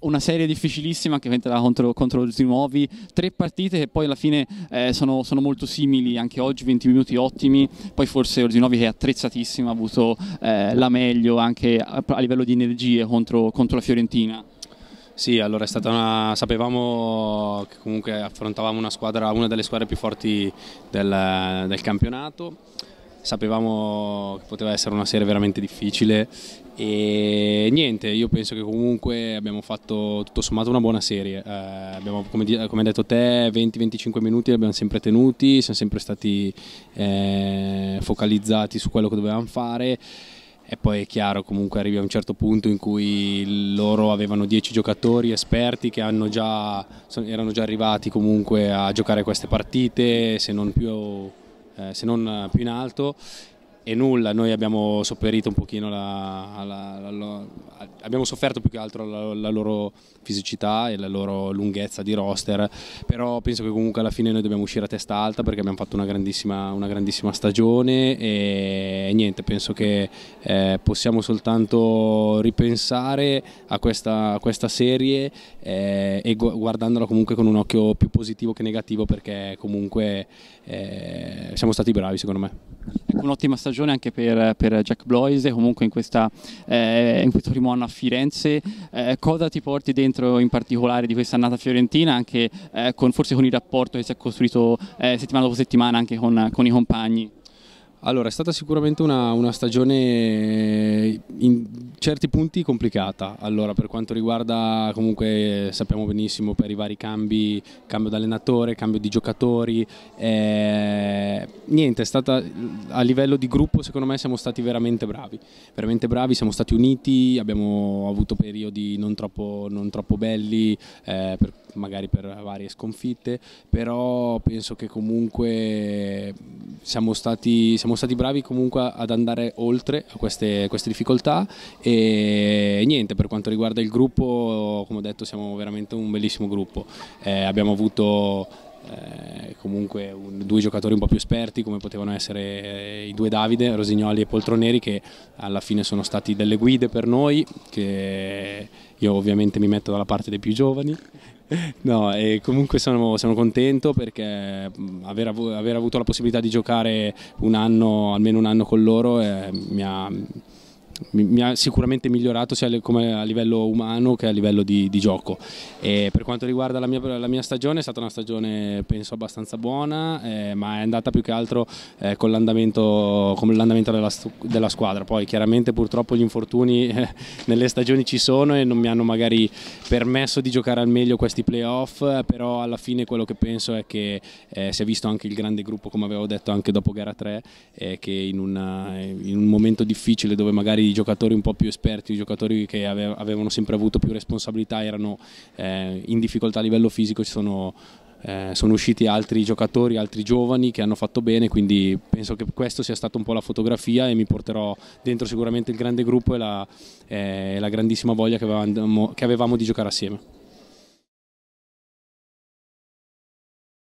una serie difficilissima che venterà contro, contro i nuovi, tre partite che poi alla fine eh, sono, sono, molto simili, anche oggi 20 minuti ottimi, poi forse Ordinovi che è attrezzatissimo ha avuto eh, la meglio anche a, a, livello di energie contro, contro la Fiorentina. Sì, allora è stata una... sapevamo che comunque affrontavamo una, squadra, una delle squadre più forti del, del campionato sapevamo che poteva essere una serie veramente difficile e niente, io penso che comunque abbiamo fatto tutto sommato una buona serie, eh, abbiamo, come, come, hai detto te 20-25 minuti li abbiamo sempre tenuti, siamo sempre stati eh, focalizzati su quello che dovevamo fare e poi è chiaro comunque arrivi a un certo punto in cui loro avevano 10 giocatori esperti che già, erano già arrivati comunque a giocare queste partite se non più eh, se non eh, più in alto e nulla, noi abbiamo sopperito un pochino, la, la, la, abbiamo sofferto più che altro la, loro fisicità e la loro lunghezza di roster, però penso che comunque alla fine noi dobbiamo uscire a testa alta perché abbiamo fatto una grandissima, una grandissima stagione e niente, penso che eh, possiamo soltanto ripensare a questa, a questa serie eh, e guardandola comunque con un occhio più positivo che negativo perché comunque eh, siamo stati bravi secondo me. Un'ottima stagione anche per, per Jack Bloise, comunque in, questa, eh, in, questo primo anno a Firenze. Eh, cosa ti porti dentro in particolare di questa annata fiorentina, anche eh, con, forse con il rapporto che si è costruito eh, settimana dopo settimana anche con, con i compagni? Allora, è stata sicuramente una, una stagione eh, in certi punti complicata. Allora, per quanto riguarda, comunque, sappiamo benissimo per i vari cambi, cambio d'allenatore, cambio di giocatori. Eh, niente, è stata a livello di gruppo, secondo me, siamo stati veramente bravi. Veramente bravi, siamo stati uniti, abbiamo avuto periodi non troppo, non troppo belli, eh, per, magari per varie sconfitte, però penso che comunque siamo stati, siamo stati, bravi comunque ad andare oltre a queste, queste, difficoltà e niente per quanto riguarda il gruppo come ho detto siamo veramente un bellissimo gruppo eh, abbiamo avuto eh, comunque un, due giocatori un po' più esperti come potevano essere eh, i due Davide, Rosignoli e Poltroneri che alla fine sono stati delle guide per noi, che io ovviamente mi metto dalla parte dei più giovani No, comunque sono, sono, contento perché aver, avuto la possibilità di giocare un anno, almeno un anno con loro eh, mi, ha, mi, mi, ha sicuramente migliorato sia a livello umano che a livello di, di gioco. E per quanto riguarda la mia, la mia, stagione è stata una stagione penso abbastanza buona, eh, ma è andata più che altro eh, con l'andamento, della, della, squadra. Poi chiaramente purtroppo gli infortuni eh, nelle stagioni ci sono e non mi hanno magari permesso di giocare al meglio questi playoff, però alla fine quello che penso è che eh, si è visto anche il grande gruppo, come avevo detto anche dopo gara 3, eh, che in, una, in un momento difficile dove magari i giocatori un po' più esperti, i giocatori che avevano sempre avuto più responsabilità erano eh, in difficoltà a livello fisico, ci sono eh, sono usciti altri giocatori, altri giovani che hanno fatto bene, quindi penso che questo sia stata un po' la fotografia e mi porterò dentro sicuramente il grande gruppo e la, eh, la grandissima voglia che avevamo, che avevamo di giocare assieme.